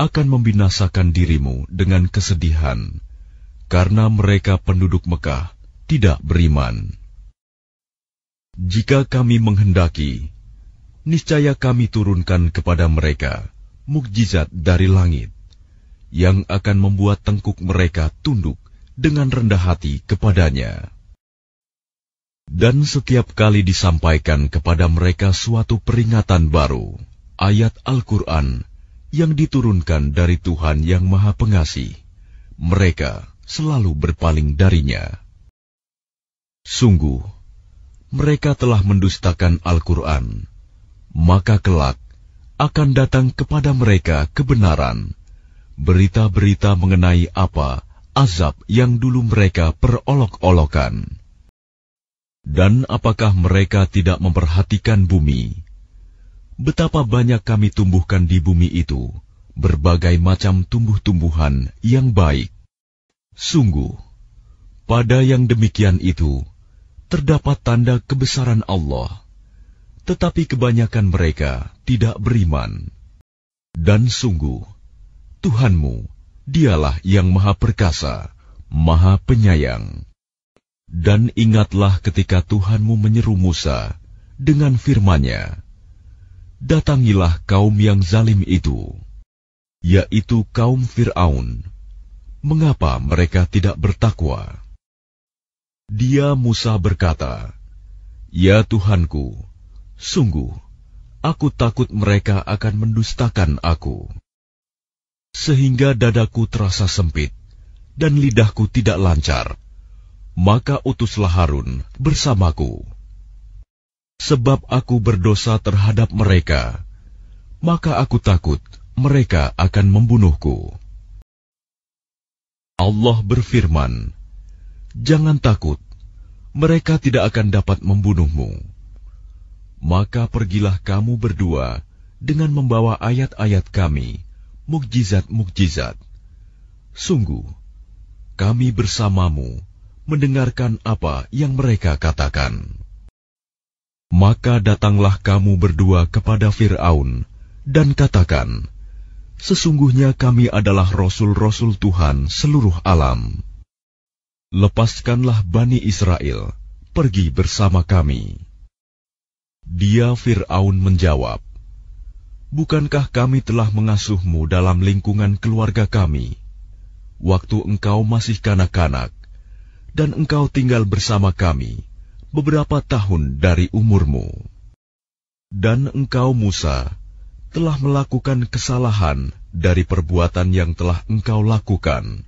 akan membinasakan dirimu dengan kesedihan, karena mereka penduduk Mekah tidak beriman. Jika kami menghendaki, niscaya kami turunkan kepada mereka mukjizat dari langit yang akan membuat tengkuk mereka tunduk dengan rendah hati kepadanya. Dan setiap kali disampaikan kepada mereka suatu peringatan baru, ayat Al-Quran yang diturunkan dari Tuhan yang Maha Pengasih, mereka selalu berpaling darinya. Sungguh, mereka telah mendustakan Al-Quran, maka kelak akan datang kepada mereka kebenaran, berita-berita mengenai apa azab yang dulu mereka perolok-olokan. Dan apakah mereka tidak memperhatikan bumi? betapa banyak kami tumbuhkan di bumi itu berbagai macam tumbuh-tumbuhan yang baik. Sungguh, pada yang demikian itu terdapat tanda kebesaran Allah, tetapi kebanyakan mereka tidak beriman. Dan sungguh, Tuhanmu, Dialah yang Maha Perkasa, Maha Penyayang. Dan ingatlah ketika Tuhanmu menyeru Musa dengan firman-Nya datangilah kaum yang zalim itu, yaitu kaum Firaun. Mengapa mereka tidak bertakwa? Dia Musa berkata, "Ya Tuhanku, sungguh aku takut mereka akan mendustakan aku, sehingga dadaku terasa sempit dan lidahku tidak lancar. Maka utuslah Harun bersamaku." sebab aku berdosa terhadap mereka, maka aku takut mereka akan membunuhku. Allah berfirman, "Jangan takut, mereka tidak akan dapat membunuhmu." Maka pergilah kamu berdua dengan membawa ayat-ayat Kami, mukjizat-mukjizat. Sungguh, Kami bersamamu mendengarkan apa yang mereka katakan. Maka datanglah kamu berdua kepada Firaun dan katakan, "Sesungguhnya kami adalah rasul-rasul Tuhan seluruh alam. Lepaskanlah Bani Israel, pergi bersama kami." Dia Firaun menjawab, "Bukankah kami telah mengasuhmu dalam lingkungan keluarga kami waktu engkau masih kanak-kanak, dan engkau tinggal bersama kami?" beberapa tahun dari umurmu. Dan engkau Musa telah melakukan kesalahan dari perbuatan yang telah engkau lakukan.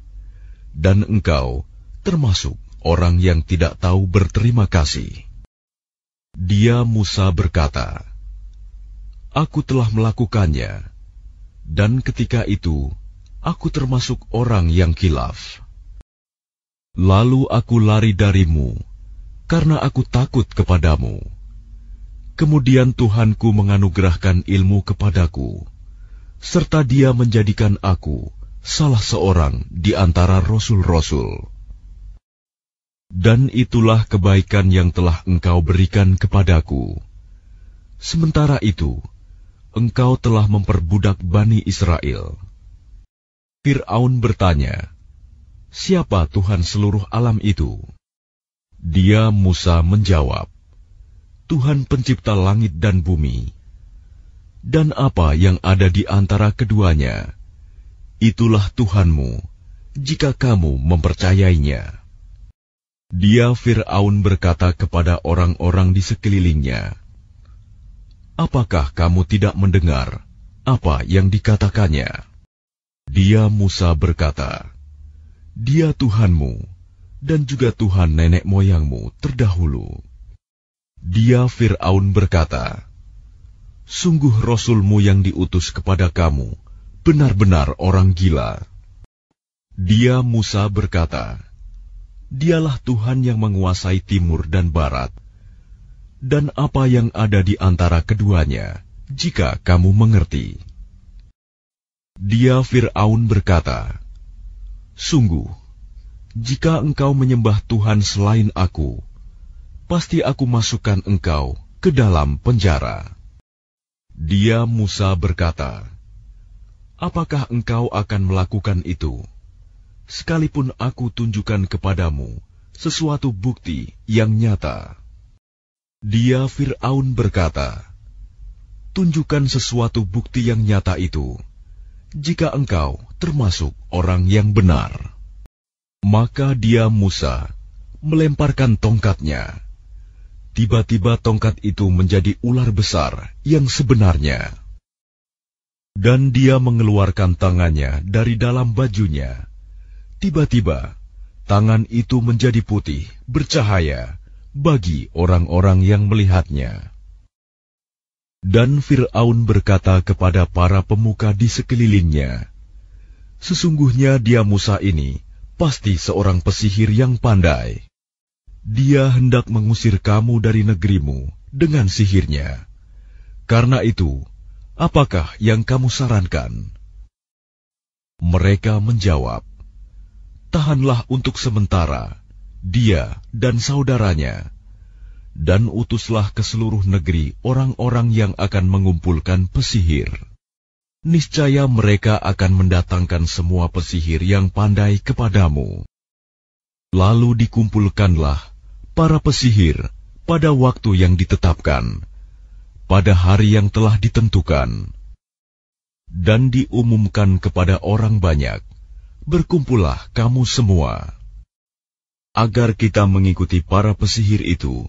Dan engkau termasuk orang yang tidak tahu berterima kasih. Dia Musa berkata, Aku telah melakukannya, dan ketika itu aku termasuk orang yang kilaf. Lalu aku lari darimu, karena aku takut kepadamu. Kemudian Tuhanku menganugerahkan ilmu kepadaku, serta Dia menjadikan aku salah seorang di antara rasul-rasul. Dan itulah kebaikan yang telah Engkau berikan kepadaku. Sementara itu, Engkau telah memperbudak Bani Israel. Fir'aun bertanya, "Siapa Tuhan seluruh alam itu?" Dia Musa menjawab, Tuhan pencipta langit dan bumi, dan apa yang ada di antara keduanya, itulah Tuhanmu, jika kamu mempercayainya. Dia Fir'aun berkata kepada orang-orang di sekelilingnya, Apakah kamu tidak mendengar apa yang dikatakannya? Dia Musa berkata, Dia Tuhanmu, dan juga Tuhan nenek moyangmu terdahulu. Dia Fir'aun berkata, Sungguh Rasulmu yang diutus kepada kamu, benar-benar orang gila. Dia Musa berkata, Dialah Tuhan yang menguasai timur dan barat, dan apa yang ada di antara keduanya, jika kamu mengerti. Dia Fir'aun berkata, Sungguh, jika engkau menyembah Tuhan selain aku, pasti aku masukkan engkau ke dalam penjara. Dia Musa berkata, Apakah engkau akan melakukan itu? Sekalipun aku tunjukkan kepadamu sesuatu bukti yang nyata. Dia Fir'aun berkata, Tunjukkan sesuatu bukti yang nyata itu, jika engkau termasuk orang yang benar. Maka dia Musa melemparkan tongkatnya. Tiba-tiba tongkat itu menjadi ular besar yang sebenarnya. Dan dia mengeluarkan tangannya dari dalam bajunya. Tiba-tiba, tangan itu menjadi putih, bercahaya, bagi orang-orang yang melihatnya. Dan Fir'aun berkata kepada para pemuka di sekelilingnya, Sesungguhnya dia Musa ini, pasti seorang pesihir yang pandai. Dia hendak mengusir kamu dari negerimu dengan sihirnya. Karena itu, apakah yang kamu sarankan? Mereka menjawab, "Tahanlah untuk sementara, dia dan saudaranya, dan utuslah ke seluruh negeri orang-orang yang akan mengumpulkan pesihir." niscaya mereka akan mendatangkan semua pesihir yang pandai kepadamu. Lalu dikumpulkanlah para pesihir pada waktu yang ditetapkan, pada hari yang telah ditentukan, dan diumumkan kepada orang banyak, "Berkumpullah kamu semua." Agar kita mengikuti para pesihir itu,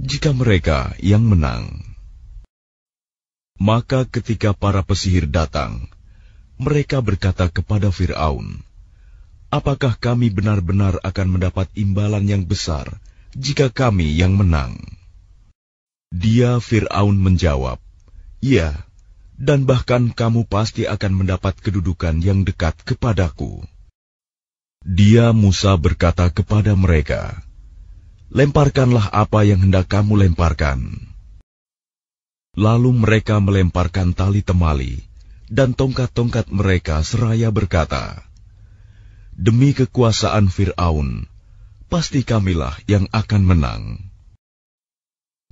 jika mereka yang menang. Maka ketika para pesihir datang, mereka berkata kepada Fir'aun, Apakah kami benar-benar akan mendapat imbalan yang besar jika kami yang menang? Dia Fir'aun menjawab, Ya, dan bahkan kamu pasti akan mendapat kedudukan yang dekat kepadaku. Dia Musa berkata kepada mereka, Lemparkanlah apa yang hendak kamu lemparkan. Lalu mereka melemparkan tali temali dan tongkat-tongkat mereka seraya berkata, Demi kekuasaan Fir'aun, pasti kamilah yang akan menang.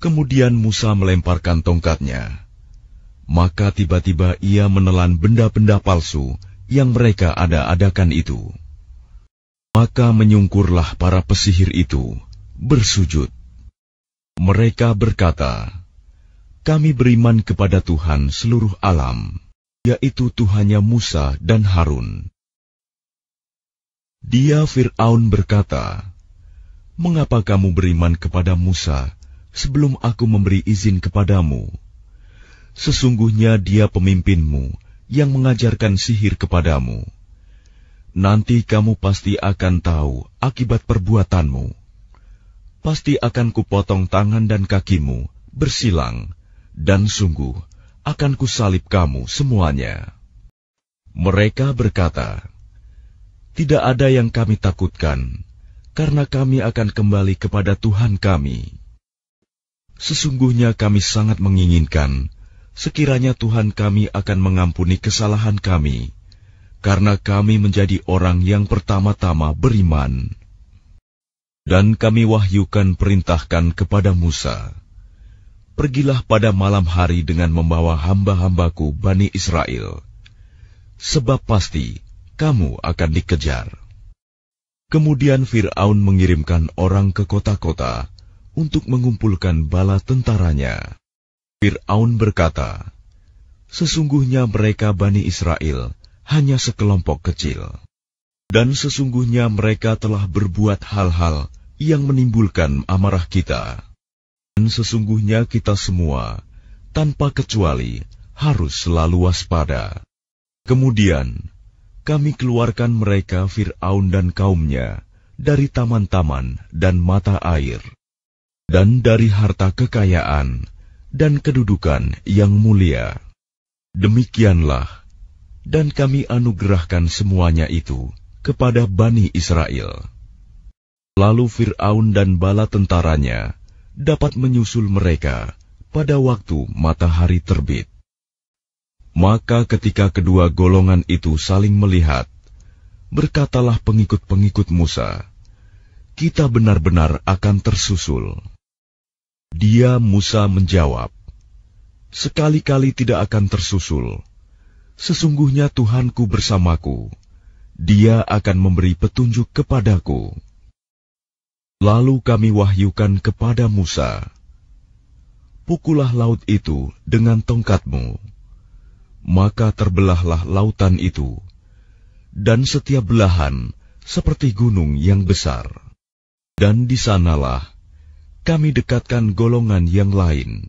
Kemudian Musa melemparkan tongkatnya. Maka tiba-tiba ia menelan benda-benda palsu yang mereka ada-adakan itu. Maka menyungkurlah para pesihir itu, bersujud. Mereka berkata, kami beriman kepada Tuhan seluruh alam, yaitu Tuhannya Musa dan Harun. Dia Fir'aun berkata, Mengapa kamu beriman kepada Musa sebelum aku memberi izin kepadamu? Sesungguhnya dia pemimpinmu yang mengajarkan sihir kepadamu. Nanti kamu pasti akan tahu akibat perbuatanmu. Pasti akan kupotong tangan dan kakimu bersilang, dan sungguh akan kusalib kamu semuanya. Mereka berkata, Tidak ada yang kami takutkan, karena kami akan kembali kepada Tuhan kami. Sesungguhnya kami sangat menginginkan, sekiranya Tuhan kami akan mengampuni kesalahan kami, karena kami menjadi orang yang pertama-tama beriman. Dan kami wahyukan perintahkan kepada Musa, Pergilah pada malam hari dengan membawa hamba-hambaku Bani Israel. Sebab pasti kamu akan dikejar. Kemudian Fir'aun mengirimkan orang ke kota-kota untuk mengumpulkan bala tentaranya. Fir'aun berkata, Sesungguhnya mereka Bani Israel hanya sekelompok kecil. Dan sesungguhnya mereka telah berbuat hal-hal yang menimbulkan amarah kita. Sesungguhnya kita semua, tanpa kecuali, harus selalu waspada. Kemudian, kami keluarkan mereka Fir'aun dan kaumnya dari taman-taman dan mata air, dan dari harta kekayaan dan kedudukan yang mulia. Demikianlah, dan kami anugerahkan semuanya itu kepada Bani Israel. Lalu Fir'aun dan bala tentaranya dapat menyusul mereka pada waktu matahari terbit. Maka ketika kedua golongan itu saling melihat, berkatalah pengikut-pengikut Musa, "Kita benar-benar akan tersusul." Dia Musa menjawab, "Sekali-kali tidak akan tersusul. Sesungguhnya Tuhanku bersamaku. Dia akan memberi petunjuk kepadaku." Lalu kami wahyukan kepada Musa, pukullah laut itu dengan tongkatmu." Maka terbelahlah lautan itu, dan setiap belahan seperti gunung yang besar. Dan di sanalah kami dekatkan golongan yang lain,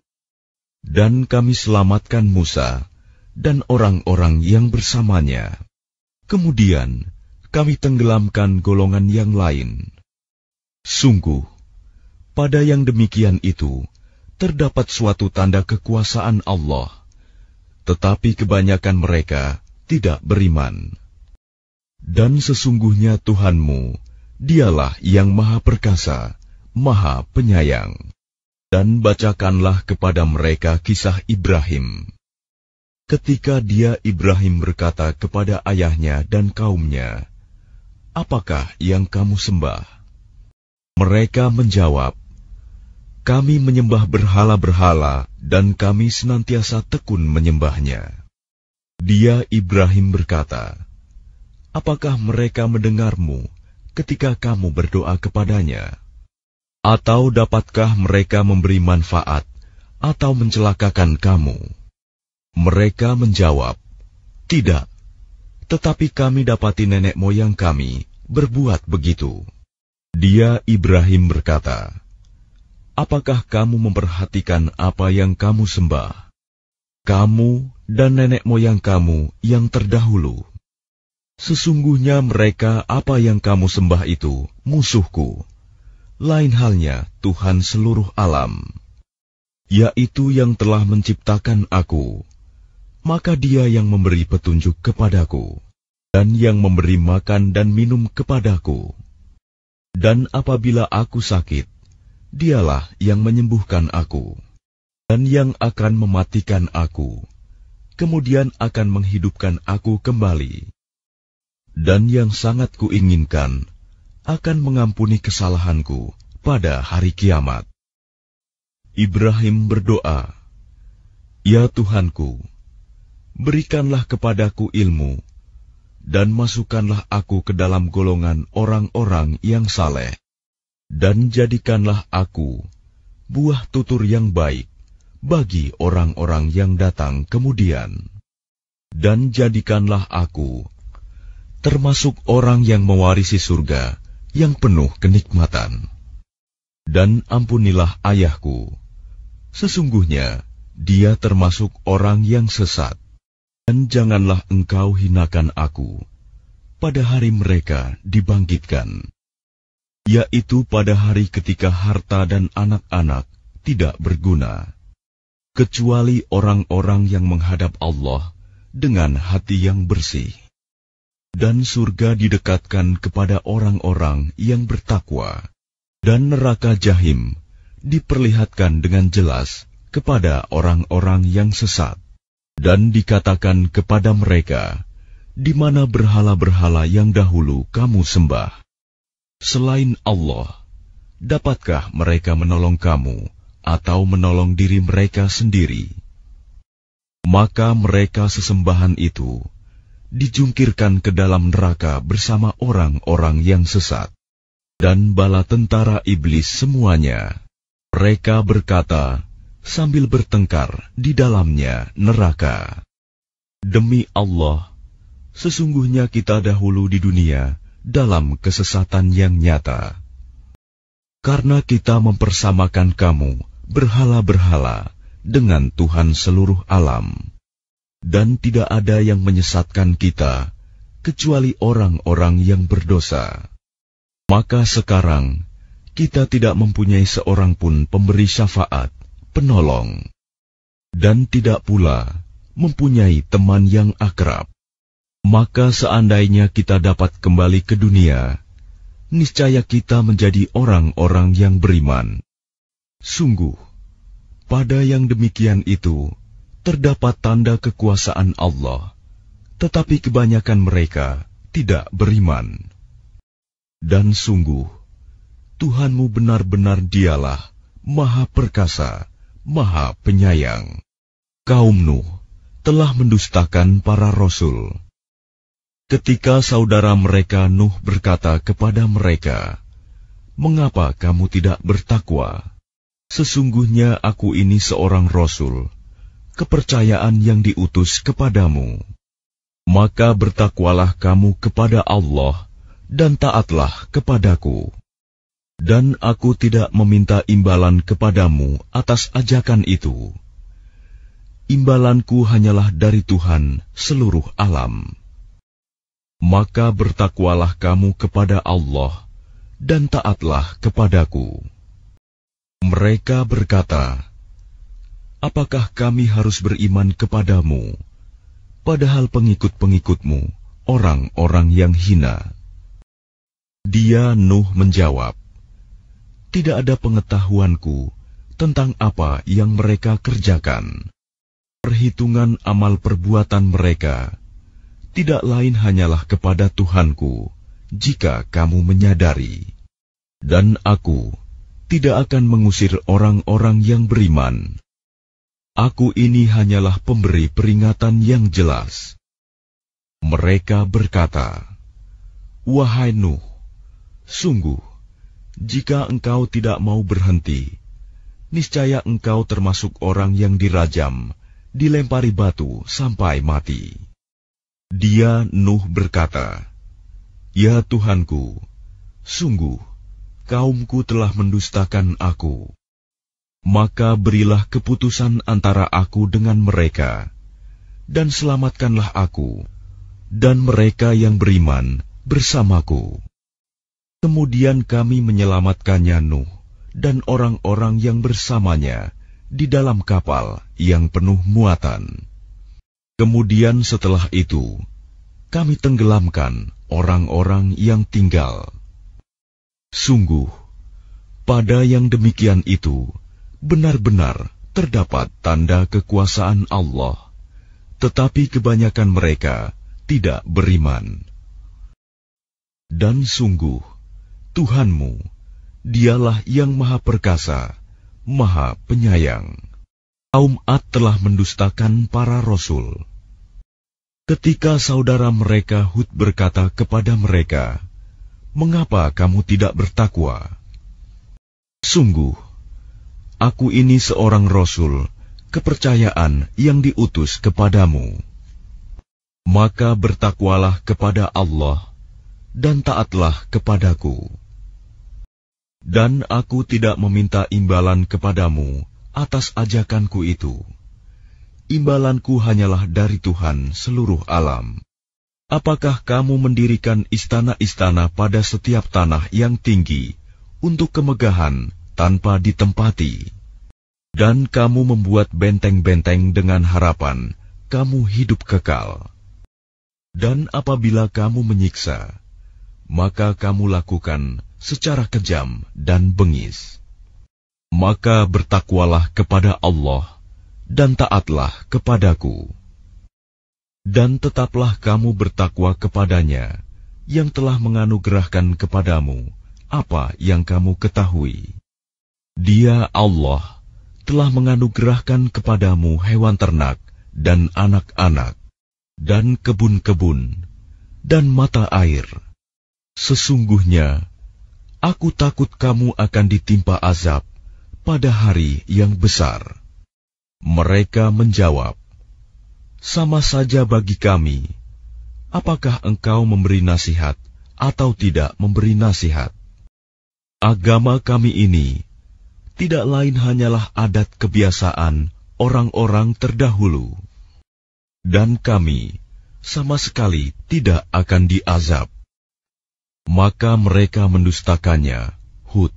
dan kami selamatkan Musa dan orang-orang yang bersamanya. Kemudian kami tenggelamkan golongan yang lain. Sungguh, pada yang demikian itu terdapat suatu tanda kekuasaan Allah, tetapi kebanyakan mereka tidak beriman. Dan sesungguhnya Tuhanmu, Dialah yang Maha Perkasa, Maha Penyayang. Dan bacakanlah kepada mereka kisah Ibrahim. Ketika dia Ibrahim berkata kepada ayahnya dan kaumnya, "Apakah yang kamu sembah?" Mereka menjawab, "Kami menyembah berhala-berhala, dan kami senantiasa tekun menyembahnya." Dia Ibrahim berkata, "Apakah mereka mendengarmu ketika kamu berdoa kepadanya, atau dapatkah mereka memberi manfaat atau mencelakakan kamu?" Mereka menjawab, "Tidak, tetapi kami dapati nenek moyang kami berbuat begitu." Dia Ibrahim berkata, Apakah kamu memperhatikan apa yang kamu sembah? Kamu dan nenek moyang kamu yang terdahulu. Sesungguhnya mereka apa yang kamu sembah itu musuhku. Lain halnya Tuhan seluruh alam, yaitu yang telah menciptakan aku. Maka dia yang memberi petunjuk kepadaku, dan yang memberi makan dan minum kepadaku. Dan apabila aku sakit, dialah yang menyembuhkan aku, dan yang akan mematikan aku, kemudian akan menghidupkan aku kembali. Dan yang sangat kuinginkan akan mengampuni kesalahanku pada hari kiamat. Ibrahim berdoa, Ya Tuhanku, berikanlah kepadaku ilmu dan masukkanlah aku ke dalam golongan orang-orang yang saleh, dan jadikanlah aku buah tutur yang baik bagi orang-orang yang datang kemudian, dan jadikanlah aku termasuk orang yang mewarisi surga yang penuh kenikmatan, dan ampunilah ayahku. Sesungguhnya dia termasuk orang yang sesat. Dan janganlah engkau hinakan aku pada hari mereka dibangkitkan, yaitu pada hari ketika harta dan anak-anak tidak berguna, kecuali orang-orang yang menghadap Allah dengan hati yang bersih. Dan surga didekatkan kepada orang-orang yang bertakwa, dan neraka jahim diperlihatkan dengan jelas kepada orang-orang yang sesat. Dan dikatakan kepada mereka, di mana berhala-berhala yang dahulu kamu sembah. Selain Allah, dapatkah mereka menolong kamu atau menolong diri mereka sendiri? Maka mereka sesembahan itu dijungkirkan ke dalam neraka bersama orang-orang yang sesat. Dan bala tentara iblis semuanya. Mereka berkata, sambil bertengkar di dalamnya neraka. Demi Allah, sesungguhnya kita dahulu di dunia dalam kesesatan yang nyata. Karena kita mempersamakan kamu, berhala-berhala, dengan Tuhan seluruh alam. Dan tidak ada yang menyesatkan kita, kecuali orang-orang yang berdosa. Maka sekarang, kita tidak mempunyai seorang pun pemberi syafaat, penolong, dan tidak pula mempunyai teman yang akrab. Maka seandainya kita dapat kembali ke dunia, niscaya kita menjadi orang-orang yang beriman. Sungguh, pada yang demikian itu terdapat tanda kekuasaan Allah, tetapi kebanyakan mereka tidak beriman. Dan sungguh, Tuhanmu benar-benar Dialah Maha Perkasa. Maha Penyayang. Kaum Nuh telah mendustakan para rasul. Ketika saudara mereka Nuh berkata kepada mereka, "Mengapa kamu tidak bertakwa? Sesungguhnya aku ini seorang rasul, kepercayaan yang diutus kepadamu." Maka bertakwalah kamu kepada Allah dan taatlah kepadaku dan aku tidak meminta imbalan kepadamu atas ajakan itu. Imbalanku hanyalah dari Tuhan seluruh alam. Maka bertakwalah kamu kepada Allah dan taatlah kepadaku. Mereka berkata, Apakah kami harus beriman kepadamu, padahal pengikut-pengikutmu orang-orang yang hina? Dia Nuh menjawab, tidak ada pengetahuanku tentang apa yang mereka kerjakan. Perhitungan amal perbuatan mereka tidak lain hanyalah kepada Tuhanku, jika kamu menyadari. Dan aku tidak akan mengusir orang-orang yang beriman. Aku ini hanyalah pemberi peringatan yang jelas. Mereka berkata, Wahai Nuh, sungguh jika engkau tidak mau berhenti, niscaya engkau termasuk orang yang dirajam, dilempari batu sampai mati. Dia Nuh berkata, Ya Tuhanku, sungguh kaumku telah mendustakan aku. Maka berilah keputusan antara aku dengan mereka, dan selamatkanlah aku, dan mereka yang beriman bersamaku. Kemudian kami menyelamatkannya Nuh dan orang-orang yang bersamanya di dalam kapal yang penuh muatan. Kemudian setelah itu, kami tenggelamkan orang-orang yang tinggal. Sungguh, pada yang demikian itu, benar-benar terdapat tanda kekuasaan Allah, tetapi kebanyakan mereka tidak beriman. Dan sungguh, Tuhanmu, dialah yang maha perkasa, maha penyayang. Kaum Ad telah mendustakan para rasul. Ketika saudara mereka Hud berkata kepada mereka, Mengapa kamu tidak bertakwa? Sungguh, aku ini seorang rasul, kepercayaan yang diutus kepadamu. Maka bertakwalah kepada Allah, dan taatlah kepadaku. Dan aku tidak meminta imbalan kepadamu atas ajakanku itu. Imbalanku hanyalah dari Tuhan seluruh alam. Apakah kamu mendirikan istana-istana pada setiap tanah yang tinggi untuk kemegahan tanpa ditempati? Dan kamu membuat benteng-benteng dengan harapan kamu hidup kekal. Dan apabila kamu menyiksa, maka kamu lakukan secara kejam dan bengis. Maka bertakwalah kepada Allah dan taatlah kepadaku. Dan tetaplah kamu bertakwa kepadanya yang telah menganugerahkan kepadamu apa yang kamu ketahui. Dia Allah telah menganugerahkan kepadamu hewan ternak dan anak-anak dan kebun-kebun dan mata air. Sesungguhnya Aku takut kamu akan ditimpa azab pada hari yang besar. Mereka menjawab, "Sama saja bagi kami, apakah engkau memberi nasihat atau tidak memberi nasihat? Agama kami ini tidak lain hanyalah adat kebiasaan orang-orang terdahulu, dan kami sama sekali tidak akan diazab." Maka mereka mendustakannya, Hud,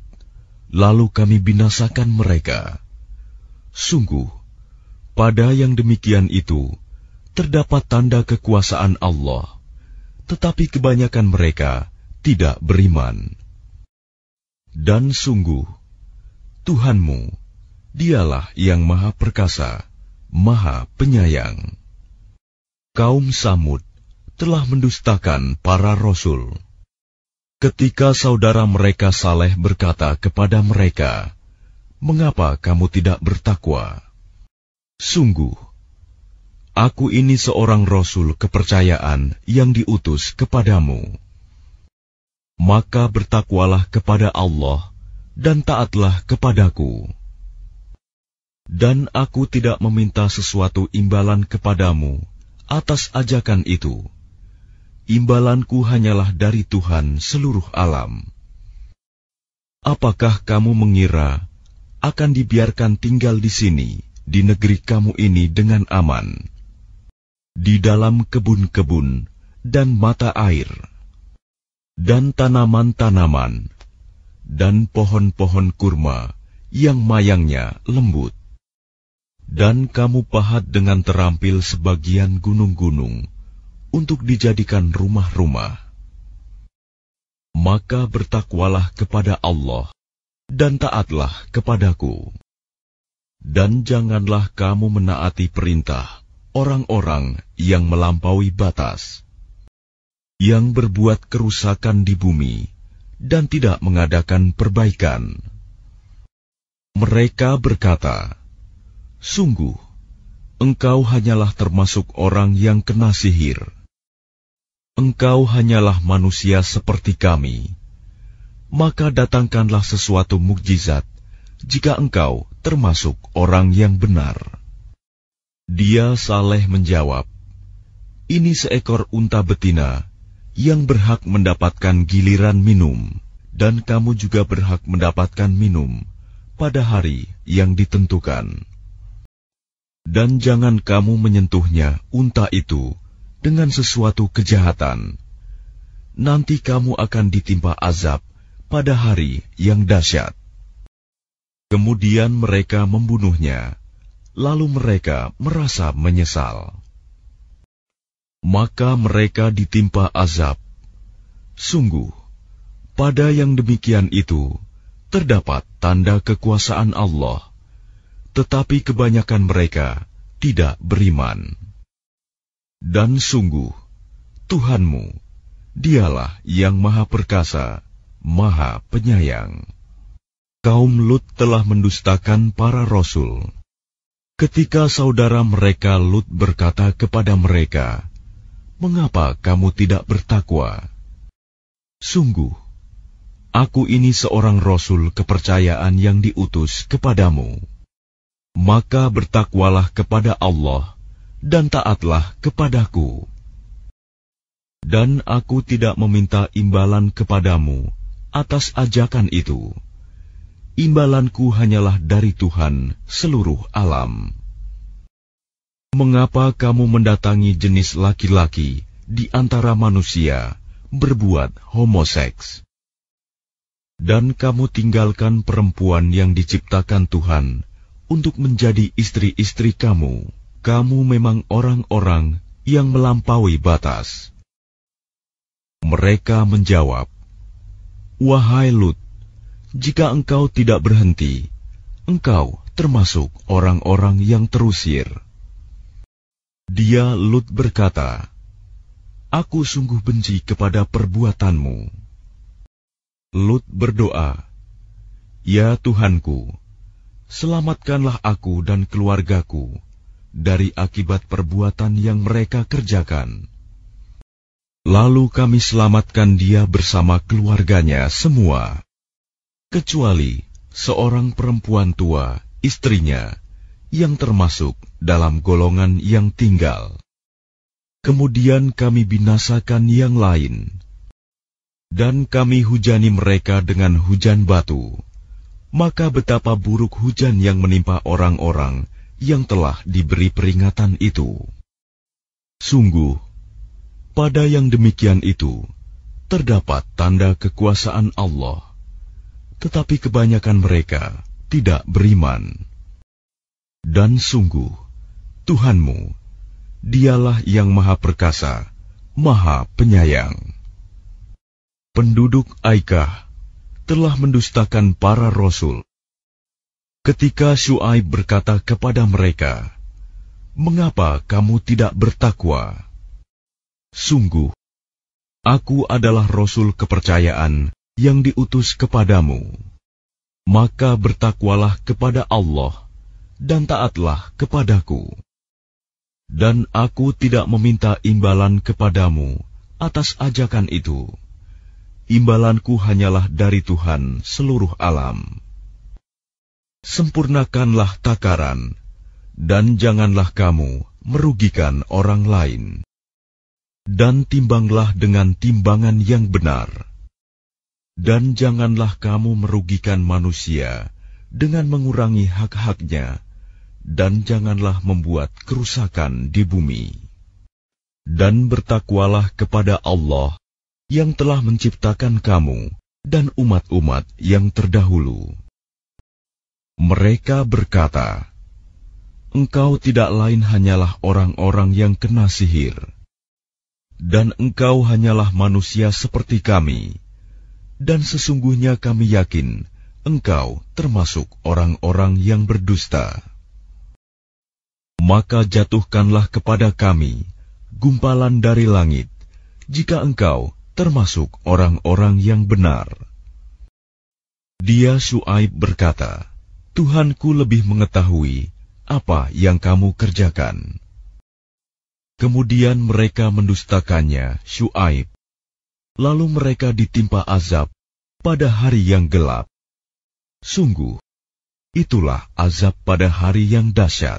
lalu kami binasakan mereka. Sungguh, pada yang demikian itu terdapat tanda kekuasaan Allah, tetapi kebanyakan mereka tidak beriman. Dan sungguh, Tuhanmu, Dialah yang Maha Perkasa, Maha Penyayang. Kaum Samud telah mendustakan para rasul. Ketika saudara mereka Saleh berkata kepada mereka, "Mengapa kamu tidak bertakwa?" Sungguh, aku ini seorang rasul kepercayaan yang diutus kepadamu. Maka bertakwalah kepada Allah dan taatlah kepadaku. Dan aku tidak meminta sesuatu imbalan kepadamu atas ajakan itu imbalanku hanyalah dari Tuhan seluruh alam. Apakah kamu mengira akan dibiarkan tinggal di sini, di negeri kamu ini dengan aman, di dalam kebun-kebun dan mata air, dan tanaman-tanaman, dan pohon-pohon kurma yang mayangnya lembut? Dan kamu pahat dengan terampil sebagian gunung-gunung, untuk dijadikan rumah-rumah. Maka bertakwalah kepada Allah dan taatlah kepadaku. Dan janganlah kamu menaati perintah orang-orang yang melampaui batas, yang berbuat kerusakan di bumi dan tidak mengadakan perbaikan. Mereka berkata, Sungguh, engkau hanyalah termasuk orang yang kena sihir engkau hanyalah manusia seperti kami, maka datangkanlah sesuatu mukjizat jika engkau termasuk orang yang benar. Dia saleh menjawab, Ini seekor unta betina yang berhak mendapatkan giliran minum, dan kamu juga berhak mendapatkan minum pada hari yang ditentukan. Dan jangan kamu menyentuhnya unta itu dengan sesuatu kejahatan, nanti kamu akan ditimpa azab pada hari yang dahsyat. Kemudian mereka membunuhnya, lalu mereka merasa menyesal. Maka mereka ditimpa azab. Sungguh, pada yang demikian itu terdapat tanda kekuasaan Allah, tetapi kebanyakan mereka tidak beriman. Dan sungguh, Tuhanmu, dialah yang maha perkasa, maha penyayang. Kaum Lut telah mendustakan para rasul. Ketika saudara mereka Lut berkata kepada mereka, Mengapa kamu tidak bertakwa? Sungguh, aku ini seorang rasul kepercayaan yang diutus kepadamu. Maka bertakwalah kepada Allah dan taatlah kepadaku. Dan aku tidak meminta imbalan kepadamu atas ajakan itu. Imbalanku hanyalah dari Tuhan seluruh alam. Mengapa kamu mendatangi jenis laki-laki di antara manusia berbuat homoseks? Dan kamu tinggalkan perempuan yang diciptakan Tuhan untuk menjadi istri-istri kamu kamu memang orang-orang yang melampaui batas. Mereka menjawab, Wahai Lut, jika engkau tidak berhenti, engkau termasuk orang-orang yang terusir. Dia Lut berkata, Aku sungguh benci kepada perbuatanmu. Lut berdoa, Ya Tuhanku, selamatkanlah aku dan keluargaku dari akibat perbuatan yang mereka kerjakan. Lalu kami selamatkan dia bersama keluarganya semua, kecuali seorang perempuan tua, istrinya, yang termasuk dalam golongan yang tinggal. Kemudian kami binasakan yang lain, dan kami hujani mereka dengan hujan batu. Maka betapa buruk hujan yang menimpa orang-orang yang telah diberi peringatan itu. Sungguh, pada yang demikian itu terdapat tanda kekuasaan Allah, tetapi kebanyakan mereka tidak beriman. Dan sungguh, Tuhanmu, Dialah yang Maha Perkasa, Maha Penyayang. Penduduk Aikah telah mendustakan para rasul Ketika Shu'aib berkata kepada mereka, "Mengapa kamu tidak bertakwa?" Sungguh, aku adalah rasul kepercayaan yang diutus kepadamu. Maka bertakwalah kepada Allah dan taatlah kepadaku. Dan aku tidak meminta imbalan kepadamu atas ajakan itu. Imbalanku hanyalah dari Tuhan seluruh alam sempurnakanlah takaran, dan janganlah kamu merugikan orang lain. Dan timbanglah dengan timbangan yang benar. Dan janganlah kamu merugikan manusia dengan mengurangi hak-haknya, dan janganlah membuat kerusakan di bumi. Dan bertakwalah kepada Allah yang telah menciptakan kamu dan umat-umat yang terdahulu. Mereka berkata, "Engkau tidak lain hanyalah orang-orang yang kena sihir, dan engkau hanyalah manusia seperti kami, dan sesungguhnya kami yakin engkau termasuk orang-orang yang berdusta." Maka jatuhkanlah kepada kami gumpalan dari langit, jika engkau termasuk orang-orang yang benar. Dia Su'aib berkata, Tuhanku lebih mengetahui apa yang kamu kerjakan. Kemudian mereka mendustakannya, Syuaib. Lalu mereka ditimpa azab pada hari yang gelap. Sungguh, itulah azab pada hari yang dahsyat.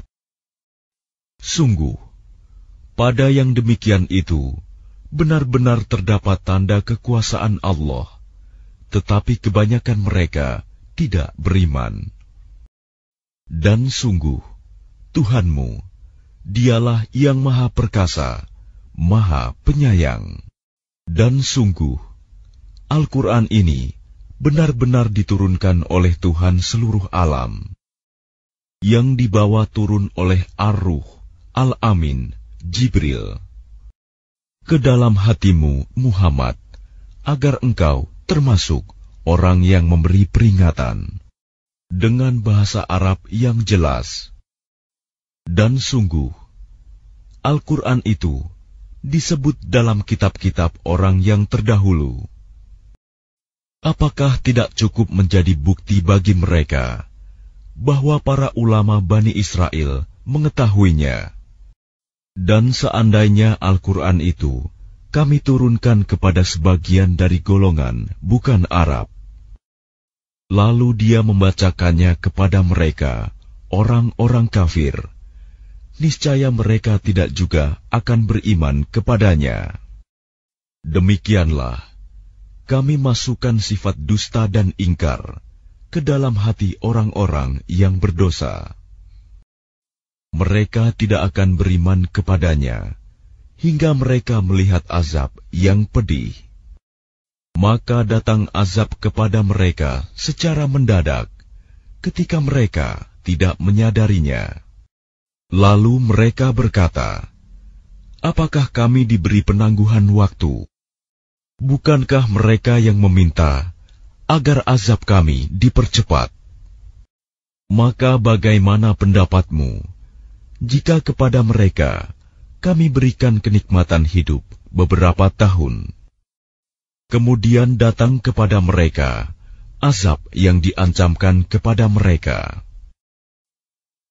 Sungguh, pada yang demikian itu, benar-benar terdapat tanda kekuasaan Allah, tetapi kebanyakan mereka tidak beriman. Dan sungguh, Tuhanmu, dialah yang maha perkasa, maha penyayang. Dan sungguh, Al-Quran ini benar-benar diturunkan oleh Tuhan seluruh alam. Yang dibawa turun oleh Ar-Ruh, Al-Amin, Jibril. Ke dalam hatimu, Muhammad, agar engkau termasuk orang yang memberi peringatan dengan bahasa Arab yang jelas. Dan sungguh, Al-Quran itu disebut dalam kitab-kitab orang yang terdahulu. Apakah tidak cukup menjadi bukti bagi mereka bahwa para ulama Bani Israel mengetahuinya? Dan seandainya Al-Quran itu kami turunkan kepada sebagian dari golongan bukan Arab, Lalu dia membacakannya kepada mereka, orang-orang kafir. Niscaya mereka tidak juga akan beriman kepadanya. Demikianlah, kami masukkan sifat dusta dan ingkar ke dalam hati orang-orang yang berdosa. Mereka tidak akan beriman kepadanya hingga mereka melihat azab yang pedih. Maka datang azab kepada mereka secara mendadak ketika mereka tidak menyadarinya. Lalu mereka berkata, "Apakah kami diberi penangguhan waktu? Bukankah mereka yang meminta agar azab kami dipercepat?" Maka, bagaimana pendapatmu jika kepada mereka kami berikan kenikmatan hidup beberapa tahun? Kemudian datang kepada mereka azab yang diancamkan kepada mereka.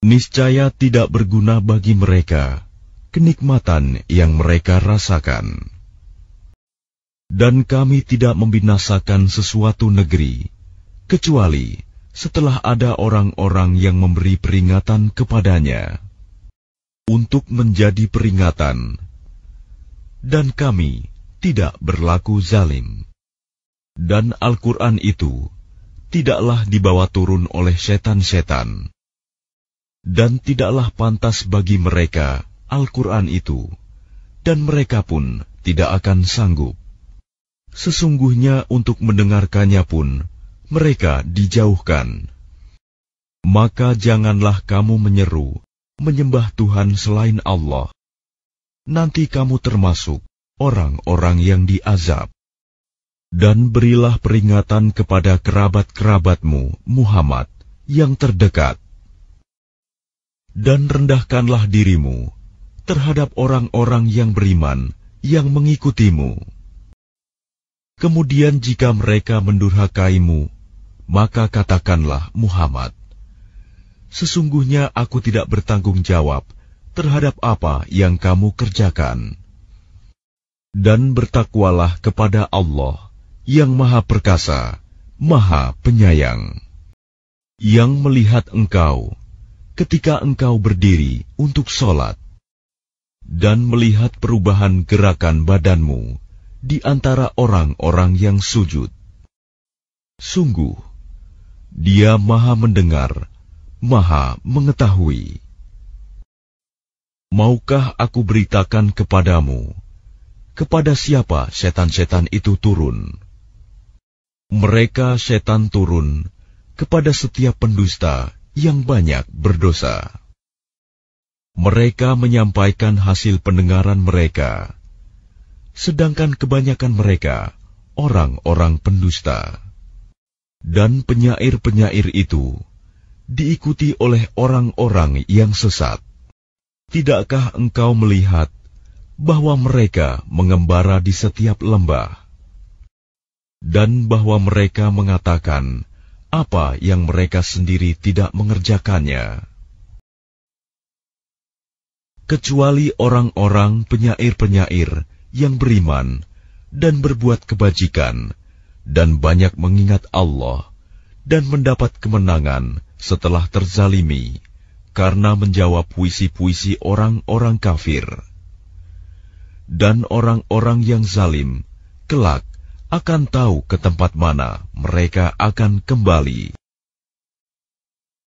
Niscaya tidak berguna bagi mereka kenikmatan yang mereka rasakan. Dan kami tidak membinasakan sesuatu negeri, kecuali setelah ada orang-orang yang memberi peringatan kepadanya untuk menjadi peringatan, dan kami tidak berlaku zalim. Dan Al-Quran itu tidaklah dibawa turun oleh setan-setan. Dan tidaklah pantas bagi mereka Al-Quran itu, dan mereka pun tidak akan sanggup. Sesungguhnya untuk mendengarkannya pun, mereka dijauhkan. Maka janganlah kamu menyeru, menyembah Tuhan selain Allah. Nanti kamu termasuk orang-orang yang diazab. Dan berilah peringatan kepada kerabat-kerabatmu, Muhammad, yang terdekat. Dan rendahkanlah dirimu terhadap orang-orang yang beriman yang mengikutimu. Kemudian jika mereka mendurhakaimu, maka katakanlah Muhammad, Sesungguhnya aku tidak bertanggung jawab terhadap apa yang kamu kerjakan dan bertakwalah kepada Allah yang Maha Perkasa, Maha Penyayang, yang melihat engkau ketika engkau berdiri untuk sholat, dan melihat perubahan gerakan badanmu di antara orang-orang yang sujud. Sungguh, Dia Maha Mendengar, Maha Mengetahui. Maukah aku beritakan kepadamu? kepada siapa setan-setan itu turun. Mereka setan turun kepada setiap pendusta yang banyak berdosa. Mereka menyampaikan hasil pendengaran mereka, sedangkan kebanyakan mereka orang-orang pendusta. Dan penyair-penyair itu diikuti oleh orang-orang yang sesat. Tidakkah engkau melihat bahwa mereka mengembara di setiap lembah, dan bahwa mereka mengatakan apa yang mereka sendiri tidak mengerjakannya, kecuali orang-orang penyair-penyair yang beriman dan berbuat kebajikan, dan banyak mengingat Allah dan mendapat kemenangan setelah terzalimi karena menjawab puisi-puisi orang-orang kafir dan orang-orang yang zalim kelak akan tahu ke tempat mana mereka akan kembali.